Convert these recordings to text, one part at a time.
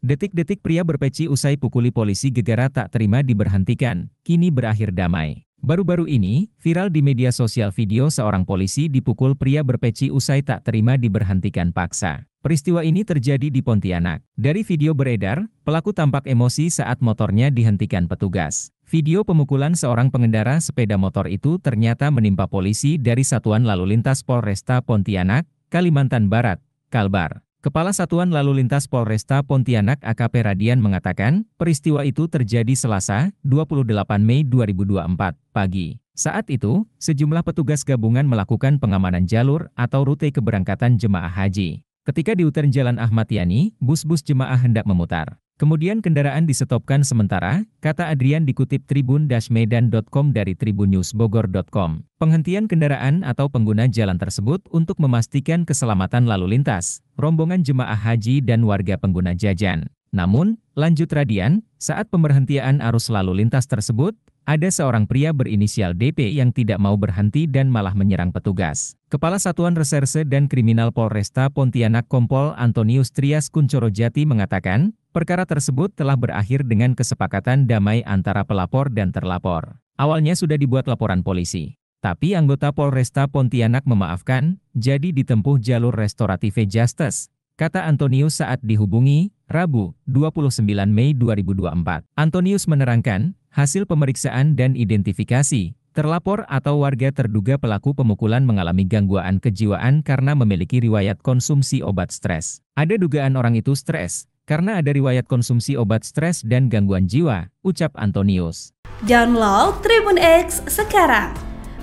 Detik-detik pria berpeci usai pukuli polisi gegara tak terima diberhentikan, kini berakhir damai. Baru-baru ini, viral di media sosial video seorang polisi dipukul pria berpeci usai tak terima diberhentikan paksa. Peristiwa ini terjadi di Pontianak. Dari video beredar, pelaku tampak emosi saat motornya dihentikan petugas. Video pemukulan seorang pengendara sepeda motor itu ternyata menimpa polisi dari Satuan Lalu Lintas Polresta Pontianak, Kalimantan Barat, Kalbar. Kepala Satuan Lalu Lintas Polresta Pontianak AKP Radian mengatakan, peristiwa itu terjadi Selasa, 28 Mei 2024, pagi. Saat itu, sejumlah petugas gabungan melakukan pengamanan jalur atau rute keberangkatan jemaah haji. Ketika di utara Jalan Ahmad Yani, bus-bus jemaah hendak memutar. Kemudian kendaraan disetopkan sementara, kata Adrian dikutip tribun-medan.com dari tribunnewsbogor.com. Penghentian kendaraan atau pengguna jalan tersebut untuk memastikan keselamatan lalu lintas, rombongan jemaah haji dan warga pengguna jajan. Namun, lanjut Radian, saat pemberhentian arus lalu lintas tersebut, ada seorang pria berinisial DP yang tidak mau berhenti dan malah menyerang petugas. Kepala Satuan Reserse dan Kriminal Polresta Pontianak Kompol Antonius Trias Kuncorojati mengatakan, perkara tersebut telah berakhir dengan kesepakatan damai antara pelapor dan terlapor. Awalnya sudah dibuat laporan polisi. Tapi anggota Polresta Pontianak memaafkan, jadi ditempuh jalur restoratif justice, kata Antonius saat dihubungi, Rabu, 29 Mei 2024. Antonius menerangkan, hasil pemeriksaan dan identifikasi, terlapor atau warga terduga pelaku pemukulan mengalami gangguan kejiwaan karena memiliki riwayat konsumsi obat stres. Ada dugaan orang itu stres, karena ada riwayat konsumsi obat stres dan gangguan jiwa, ucap Antonius. Download Tribun X sekarang,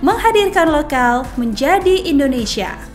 menghadirkan lokal menjadi Indonesia.